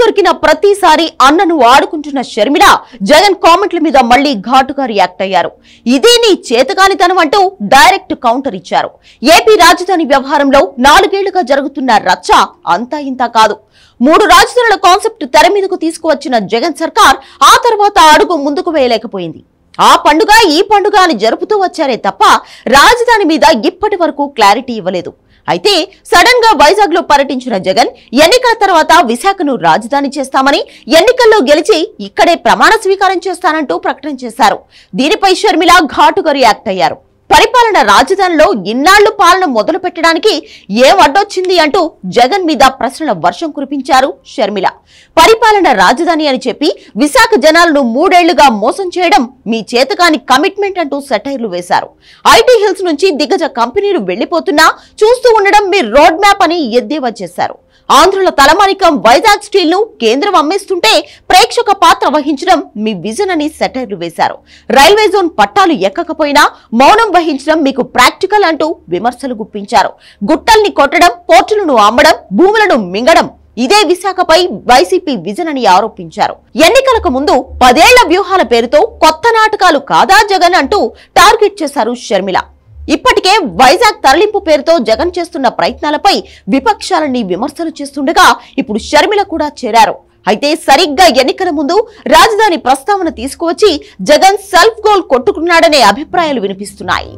దొరికిన ప్రతిసారి అన్నను ఆడుకుంటున్న షర్మిల జగన్ కామెంట్ల మీద మళ్లీ ఘాటుగా రియాక్ట్ అయ్యారు ఇదే నీ చేతకానితనం అంటూ డైరెక్ట్ కౌంటర్ ఇచ్చారు ఏపీ రాజధాని వ్యవహారంలో నాలుగేళ్లుగా జరుగుతున్న రచ్చ అంతా ఇంత కాదు మూడు రాజధానుల కాన్సెప్ట్ తెర మీదకు తీసుకువచ్చిన జగన్ సర్కార్ ఆ తర్వాత అడుగు ముందుకు వేయలేకపోయింది ఆ పండుగ ఈ పండుగ అని జరుపుతూ వచ్చారే తప్ప రాజధాని మీద ఇప్పటి వరకు క్లారిటీ ఇవ్వలేదు అయితే సడన్ గా వైజాగ్ లో పర్యటించిన జగన్ ఎన్నికల తర్వాత విశాఖను రాజధాని చేస్తామని ఎన్నికల్లో గెలిచి ఇక్కడే ప్రమాణ స్వీకారం చేస్తానంటూ ప్రకటన చేశారు దీనిపై షర్మిల ఘాటుగా రియాక్ట్ అయ్యారు పరిపాలన రాజధానిలో ఇన్నాళ్లు పాలన మొదలు పెట్టడానికి ఏ వడ్డొచ్చింది అంటూ జగన్ మీద ప్రశ్నల వర్షం కురిపించారు షర్మిల పరిపాలన రాజధాని అని చెప్పి విశాఖ జనాలను మూడేళ్లుగా మోసం చేయడం మీ చేతకాని కమిట్మెంట్ అంటూ సెటైర్లు వేశారు ఐటీ హిల్స్ నుంచి దిగ్గజ కంపెనీలు వెళ్లిపోతున్నా చూస్తూ ఉండడం మీ రోడ్ మ్యాప్ అని ఎద్దేవా చేశారు ఆంధ్రుల తలమానికం వైజాగ్ స్టీల్ ను కేంద్రం అమ్మేస్తుంటే ప్రేక్షక పాత్ర వహించడం మీ విజన్ అని సెటైర్లు వేశారు రైల్వే జోన్ పట్టాలు ఎక్కకపోయినా మౌనం వహించి నిర్మించడం మీకు ప్రాక్టికల్ అంటూ విమర్శలు గుప్పించారు గుట్టల్ని కొట్టడం పోర్టులను అమ్మడం భూములను మింగడం ఇదే విశాఖపై వైసీపీ విజన్ అని ఆరోపించారు ఎన్నికలకు ముందు పదేళ్ల వ్యూహాల పేరుతో కొత్త నాటకాలు కాదా జగన్ అంటూ టార్గెట్ చేశారు షర్మిల ఇప్పటికే వైజాగ్ తరలింపు పేరుతో జగన్ చేస్తున్న ప్రయత్నాలపై విపక్షాలన్నీ విమర్శలు చేస్తుండగా ఇప్పుడు షర్మిల కూడా చేరారు అయితే సరిగ్గా ఎన్నికల ముందు రాజధాని ప్రస్తావన తీసుకువచ్చి జగన్ సెల్ఫ్ గోల్ కొట్టుకున్నాడనే అభిప్రాయాలు వినిపిస్తున్నాయి